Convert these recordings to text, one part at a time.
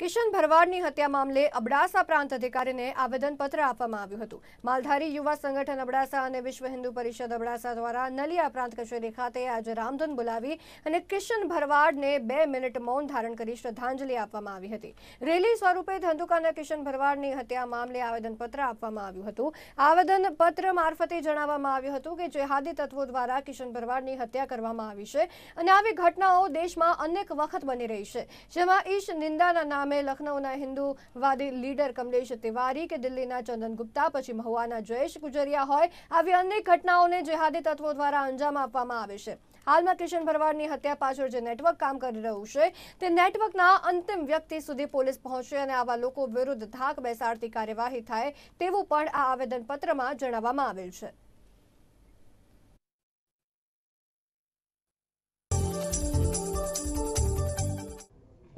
કિશન ભરવાડની હત્યા મામલે અબડાસા પ્રાંત અધિકારીને આવેદનપત્ર આપવામાં આવ્યું હતું માલધારી યુવા સંગઠન અબડાસા અને વિશ્વ હિન્દુ પરિષદ અબડાસા દ્વારા નલિયા પ્રાંત કચેરી ખાતે આજે રામધૂન બોલાવી અને કિશન ભરવાડને બે મિનિટ મૌન ધારણ કરી શ્રદ્ધાંજલિ આપવામાં આવી હતી રેલી સ્વરૂપે ધંધુકાના કિશન ભરવાડની હત્યા મામલે આવેદનપત્ર આપવામાં આવ્યું હતું આવેદનપત્ર મારફતે જણાવવામાં આવ્યું હતું કે જેહાદી તત્વો દ્વારા કિશન ભરવાડની હત્યા કરવામાં આવી છે અને આવી ઘટનાઓ દેશમાં અનેક વખત બની રહી છે જેમાં ઈશ નિંદાના નામ સામે લખનૌના હિન્દુવાદી લીડર કમલેશ તિવારી કે દિલ્હીના ચંદન ગુપ્તા પછી મહુવાના જયેશ ગુજરિયા હોય આવી અનેક ઘટનાઓને જેહાદી તત્વો દ્વારા અંજામ આપવામાં આવે છે હાલમાં કિશન ભરવાડની હત્યા પાછળ જે નેટવર્ક કામ કરી રહ્યું છે તે નેટવર્કના અંતિમ વ્યક્તિ સુધી પોલીસ પહોંચે અને આવા લોકો વિરુદ્ધ ધાક બેસાડતી કાર્યવાહી થાય તેવું પણ આ આવેદનપત્રમાં જણાવવામાં આવેલ છે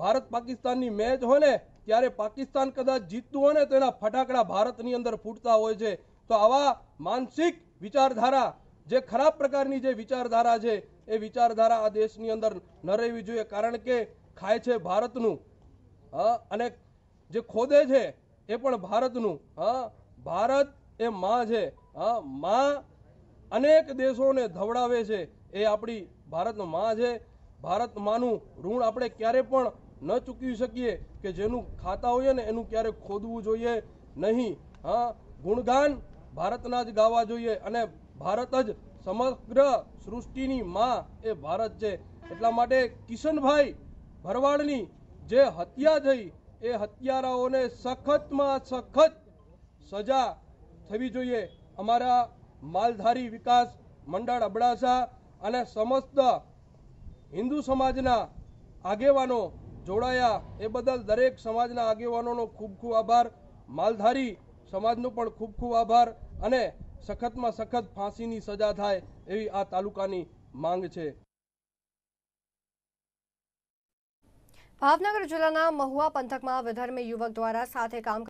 ભારત પાકિસ્તાનની મેચ હોય ને ત્યારે પાકિસ્તાન કદાચ જીતતું હોય ને તો એના ફટાકડા ભારતની અંદર ફૂટતા હોય છે તો આવા માનસિક વિચારધારા જે ખરાબ પ્રકારની જે વિચારધારા છે એ વિચારધારા આ દેશની અંદર ન રહેવી જોઈએ કારણ કે ખાય છે ભારતનું અને જે ખોદે છે એ પણ ભારતનું હા ભારત એ માં છે હા માં અનેક દેશોને ધવડાવે છે એ આપણી ભારતમાં માં છે ભારત માનું ઋણ આપણે ક્યારે પણ ન ચૂકવી શકીએ કે જેનું ખાતા હોય ને એનું ક્યારેક ખોદવું જોઈએ નહીં હા ગુણગાન ભારતના જ ગાવા જોઈએ અને ભારત જ સમગ્ર સૃષ્ટિની માં એ ભારત છે એટલા માટે કિશનભાઈ ભરવાડની જે હત્યા થઈ એ હત્યારાઓને સખતમાં સખત સજા થવી જોઈએ અમારા માલધારી વિકાસ મંડળ અબડાસા અને સમસ્ત હિન્દુ સમાજના આગેવાનો જોડાયા એ બદલ દરેક સમાજના આગેવાનોનો ખૂબ ખૂબ આભાર માલધારી સમાજનો પણ ખૂબ ખૂબ આભાર અને સખતમાં સખત ફાંસીની સજા થાય એવી આ તાલુકાની માંગ છે ભાવનગર જિલ્લાના મહુવા પંથકમાં વિધર્મી યુવક દ્વારા સાથે કામ